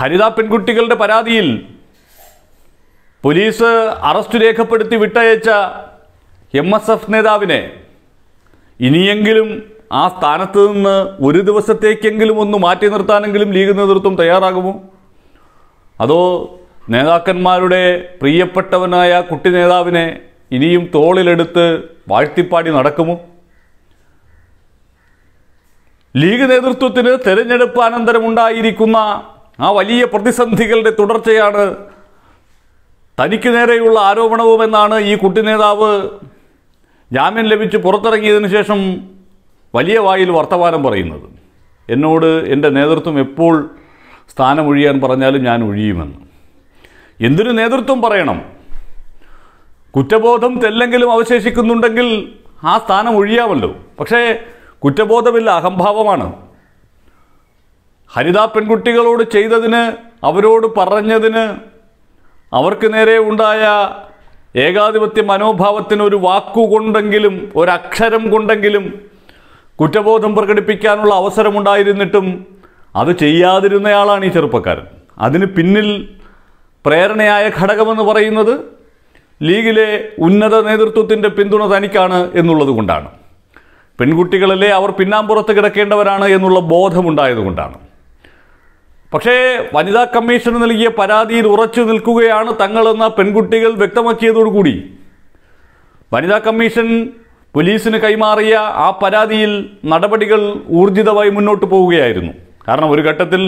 ഹരിത പെൺകുട്ടികളുടെ പരാതിയിൽ police arrest രേഖപ്പെടുത്തി വിട്ടയച്ച എം എസ് എഫ് നേതാവിനെ ഇനിയെങ്കിലും ആ സ്ഥാനത്ത് നിന്ന് ഒരു ദിവസത്തേക്കെങ്കിലും ഒന്ന് മാറ്റി നിർത്താനെങ്കിലും ലീഗ് നേതൃത്വം തയ്യാറാകുമോ അതോ നേതാക്കന്മാരുടെ പ്രിയപ്പെട്ടവനായ കുട്ടി നേതാവിനെ ഇനിയും തോളിലെടുത്ത് വാഴ്ത്തിപ്പാടി നടക്കുമോ ലീഗ് നേതൃത്വത്തിന് തെരഞ്ഞെടുപ്പ് അനന്തരമുണ്ടായിരിക്കുന്ന ആ വലിയ പ്രതിസന്ധികളുടെ തുടർച്ചയാണ് തനിക്ക് നേരെയുള്ള ആരോപണവുമെന്നാണ് ഈ കുട്ടി നേതാവ് ജാമ്യം ലഭിച്ച് പുറത്തിറങ്ങിയതിനു ശേഷം വലിയ വായിൽ വർത്തമാനം പറയുന്നത് എന്നോട് എൻ്റെ നേതൃത്വം എപ്പോൾ സ്ഥാനമൊഴിയാൻ പറഞ്ഞാലും ഞാൻ ഒഴിയുമെന്ന് എന്തിനു നേതൃത്വം പറയണം കുറ്റബോധം തെല്ലെങ്കിലും അവശേഷിക്കുന്നുണ്ടെങ്കിൽ ആ സ്ഥാനം ഒഴിയാമല്ലോ പക്ഷേ കുറ്റബോധമില്ല അഹംഭാവമാണ് ഹരിതാ പെൺകുട്ടികളോട് ചെയ്തതിന് അവരോട് പറഞ്ഞതിന് അവർക്ക് നേരെ ഉണ്ടായ ഏകാധിപത്യ മനോഭാവത്തിന് ഒരു വാക്കുകൊണ്ടെങ്കിലും ഒരക്ഷരം കൊണ്ടെങ്കിലും കുറ്റബോധം പ്രകടിപ്പിക്കാനുള്ള അവസരമുണ്ടായിരുന്നിട്ടും അത് ചെയ്യാതിരുന്നയാളാണ് ഈ ചെറുപ്പക്കാരൻ അതിന് പിന്നിൽ പ്രേരണയായ ഘടകമെന്ന് പറയുന്നത് ലീഗിലെ ഉന്നത നേതൃത്വത്തിൻ്റെ പിന്തുണ തനിക്കാണ് എന്നുള്ളതുകൊണ്ടാണ് പെൺകുട്ടികളല്ലേ അവർ പിന്നാമ്പുറത്ത് കിടക്കേണ്ടവരാണ് എന്നുള്ള ബോധമുണ്ടായതുകൊണ്ടാണ് പക്ഷേ വനിതാ കമ്മീഷന് നൽകിയ പരാതിയിൽ ഉറച്ചു നിൽക്കുകയാണ് തങ്ങളെന്ന പെൺകുട്ടികൾ വ്യക്തമാക്കിയതോടുകൂടി വനിതാ കമ്മീഷൻ പോലീസിന് കൈമാറിയ ആ പരാതിയിൽ നടപടികൾ ഊർജിതമായി മുന്നോട്ട് പോവുകയായിരുന്നു കാരണം ഒരു ഘട്ടത്തിൽ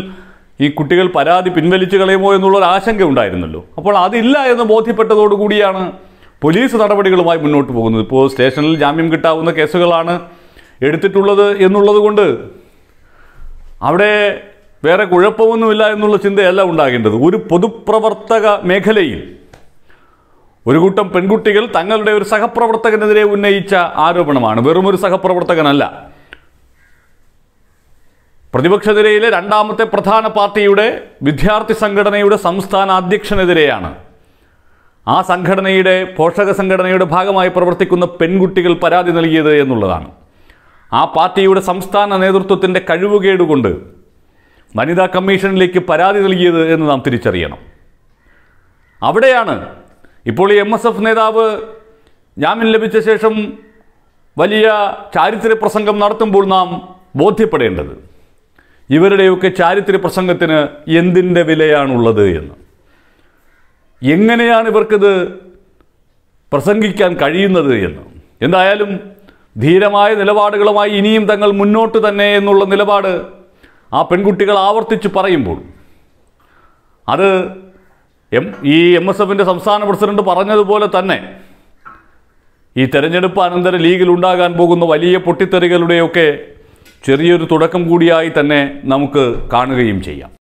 ഈ കുട്ടികൾ പരാതി പിൻവലിച്ചു കളയുമോ എന്നുള്ളൊരു ആശങ്ക ഉണ്ടായിരുന്നല്ലോ അപ്പോൾ അതില്ല എന്ന് ബോധ്യപ്പെട്ടതോടുകൂടിയാണ് പോലീസ് നടപടികളുമായി മുന്നോട്ട് പോകുന്നത് ഇപ്പോൾ സ്റ്റേഷനിൽ ജാമ്യം കിട്ടാവുന്ന കേസുകളാണ് എടുത്തിട്ടുള്ളത് എന്നുള്ളത് കൊണ്ട് അവിടെ വേറെ കുഴപ്പമൊന്നുമില്ല എന്നുള്ള ചിന്തയല്ല ഉണ്ടാകേണ്ടത് ഒരു പൊതുപ്രവർത്തക മേഖലയിൽ ഒരു കൂട്ടം പെൺകുട്ടികൾ തങ്ങളുടെ ഒരു സഹപ്രവർത്തകനെതിരെ ഉന്നയിച്ച ആരോപണമാണ് വെറുമൊരു സഹപ്രവർത്തകനല്ല പ്രതിപക്ഷ നിരയിലെ രണ്ടാമത്തെ പ്രധാന പാർട്ടിയുടെ വിദ്യാർത്ഥി സംഘടനയുടെ സംസ്ഥാന അധ്യക്ഷനെതിരെയാണ് ആ സംഘടനയുടെ പോഷക സംഘടനയുടെ ഭാഗമായി പ്രവർത്തിക്കുന്ന പെൺകുട്ടികൾ പരാതി നൽകിയത് എന്നുള്ളതാണ് ആ പാർട്ടിയുടെ സംസ്ഥാന നേതൃത്വത്തിൻ്റെ കഴിവുകേടുകൊണ്ട് വനിതാ കമ്മീഷനിലേക്ക് പരാതി നൽകിയത് എന്ന് നാം തിരിച്ചറിയണം അവിടെയാണ് ഇപ്പോൾ ഈ എം എസ് എഫ് നേതാവ് ജാമ്യം ലഭിച്ച ശേഷം വലിയ ചാരിത്ര പ്രസംഗം നടത്തുമ്പോൾ നാം ബോധ്യപ്പെടേണ്ടത് ഇവരുടെയൊക്കെ ചാരിത്ര പ്രസംഗത്തിന് എന്തിൻ്റെ വിലയാണുള്ളത് എന്ന് എങ്ങനെയാണ് ഇവർക്കിത് പ്രസംഗിക്കാൻ കഴിയുന്നത് എന്ന് എന്തായാലും ധീരമായ നിലപാടുകളുമായി ഇനിയും തങ്ങൾ മുന്നോട്ട് തന്നെ എന്നുള്ള നിലപാട് ആ പെൺകുട്ടികൾ ആവർത്തിച്ച് പറയുമ്പോൾ അത് എം ഈ എം എസ് എഫിൻ്റെ സംസ്ഥാന പ്രസിഡന്റ് പറഞ്ഞതുപോലെ തന്നെ ഈ തെരഞ്ഞെടുപ്പ് അനന്തര ലീഗിൽ ഉണ്ടാകാൻ പോകുന്ന വലിയ പൊട്ടിത്തെറികളുടെയൊക്കെ ചെറിയൊരു തുടക്കം കൂടിയായി തന്നെ നമുക്ക് കാണുകയും ചെയ്യാം